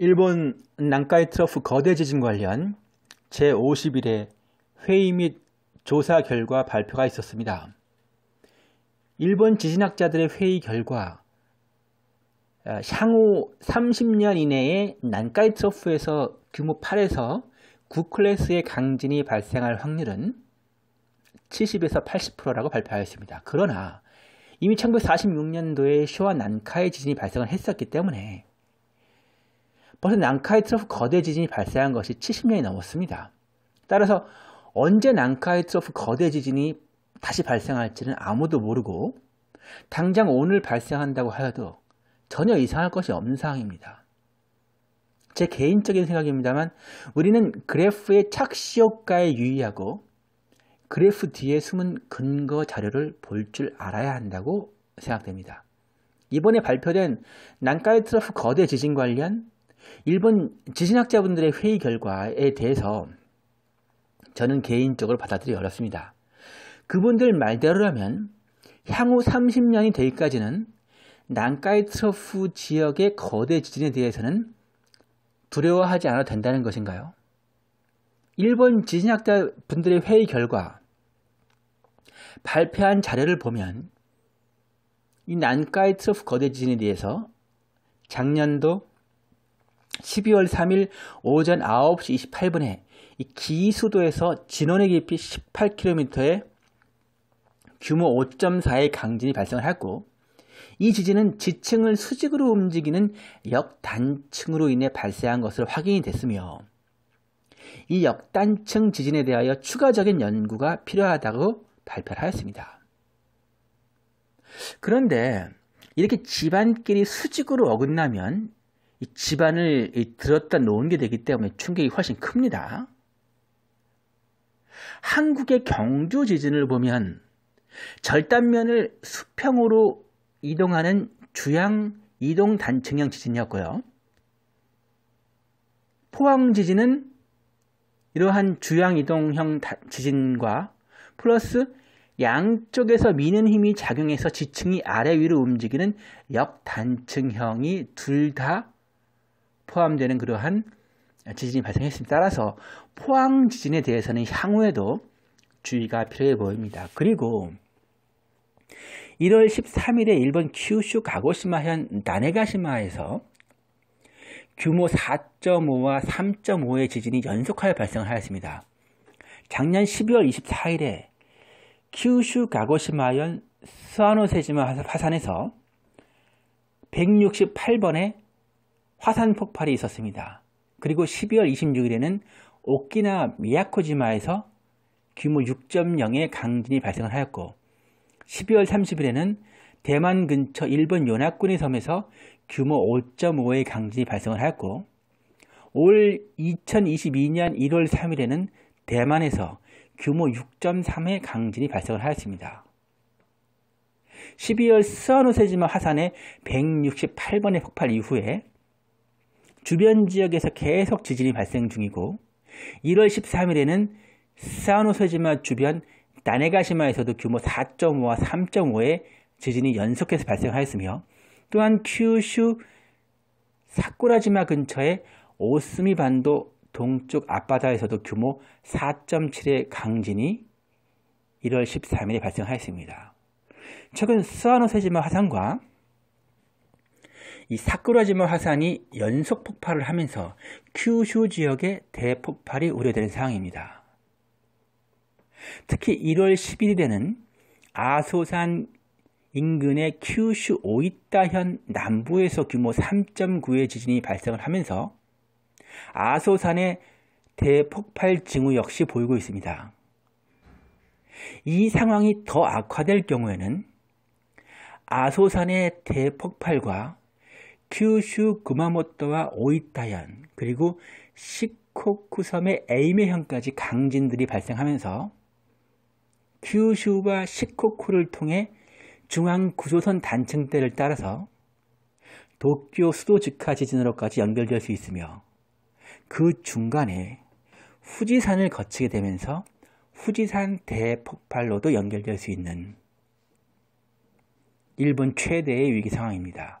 일본 난카이 트러프 거대 지진 관련 제51회 회의 및 조사 결과 발표가 있었습니다. 일본 지진학자들의 회의 결과 아, 향후 30년 이내에 난카이 트러프에서 규모 8에서 9클래스의 강진이 발생할 확률은 70에서 80%라고 발표하였습니다. 그러나 이미 1946년도에 쇼와 난카이 지진이 발생을 했었기 때문에 벌써 난카이 트로프 거대 지진이 발생한 것이 70년이 넘었습니다. 따라서 언제 난카이 트로프 거대 지진이 다시 발생할지는 아무도 모르고 당장 오늘 발생한다고 하여도 전혀 이상할 것이 없는 상황입니다. 제 개인적인 생각입니다만 우리는 그래프의 착시효과에 유의하고 그래프 뒤에 숨은 근거 자료를 볼 줄 알아야 한다고 생각됩니다. 이번에 발표된 난카이 트러프 거대 지진 관련 일본 지진학자분들의 회의 결과에 대해서 저는 개인적으로 받아들이 어렵습니다. 그분들 말대로라면 향후 30년이 되기까지는 난카이 트러프 지역의 거대 지진에 대해서는 두려워하지 않아도 된다는 것인가요? 일본 지진학자 분들의 회의 결과 발표한 자료를 보면 이 난카이 트러프 거대 지진에 대해서 작년도 12월 3일 오전 9시 28분에 이 기수도에서 진원의 깊이 18km의 규모 5.4의 강진이 발생을 했고 이 지진은 지층을 수직으로 움직이는 역단층으로 인해 발생한 것으로 확인이 됐으며 이 역단층 지진에 대하여 추가적인 연구가 필요하다고 발표하였습니다. 그런데 이렇게 집안끼리 수직으로 어긋나면 집안을 들었다 놓은 게 되기 때문에 충격이 훨씬 큽니다. 한국의 경주 지진을 보면 절단면을 수평으로 이동하는 주양 이동 단층형 지진이었고요. 포항 지진은 이러한 주양 이동형 지진과 플러스 양쪽에서 미는 힘이 작용해서 지층이 아래 위로 움직이는 역단층형이 둘다 포함되는 그러한 지진이 발생했습니다. 따라서 포항 지진에 대해서는 향후에도 주의가 필요해 보입니다. 그리고 1월 13일에 일본 키우슈 가고시마현 나네가시마에서 규모 4.5와 3.5의 지진이 연속하여 발생하였습니다. 작년 12월 24일에 키우슈 가고시마현 스와노세지마 화산에서 168번의 화산 폭발이 있었습니다. 그리고 12월 26일에는 오키나 미야코지마에서 규모 6.0의 강진이 발생을 하였고 12월 30일에는 대만 근처 일본 요나쿠니 섬에서 규모 5.5의 강진이 발생을 하였고 올 2022년 1월 3일에는 대만에서 규모 6.3의 강진이 발생을 하였습니다. 12월 스와노세지마 화산의 168번의 폭발 이후에 주변 지역에서 계속 지진이 발생 중이고 1월 13일에는 사노세지마 주변 나네가시마에서도 규모 4.5와 3.5의 지진이 연속해서 발생하였으며 또한 큐슈 사쿠라지마 근처의 오스미 반도 동쪽 앞바다에서도 규모 4.7의 강진이 1월 13일에 발생하였습니다. 최근 스와노세지마 화산과 이 사쿠라지마 화산이 연속 폭발을 하면서 큐슈 지역에 대폭발이 우려되는 상황입니다. 특히 1월 11일에는 아소산 인근의 큐슈 오이타현 남부에서 규모 3.9의 지진이 발생을 하면서 아소산의 대폭발 징후 역시 보이고 있습니다. 이 상황이 더 악화될 경우에는 아소산의 대폭발과 큐슈 구마모토와 오이타현 그리고 시코쿠 섬의 에이메현까지 강진들이 발생하면서 큐슈와 시코쿠를 통해 중앙 구조선 단층대를 따라서 도쿄 수도 직하 지진으로까지 연결될 수 있으며 그 중간에 후지산을 거치게 되면서 후지산 대폭발로도 연결될 수 있는 일본 최대의 위기 상황입니다.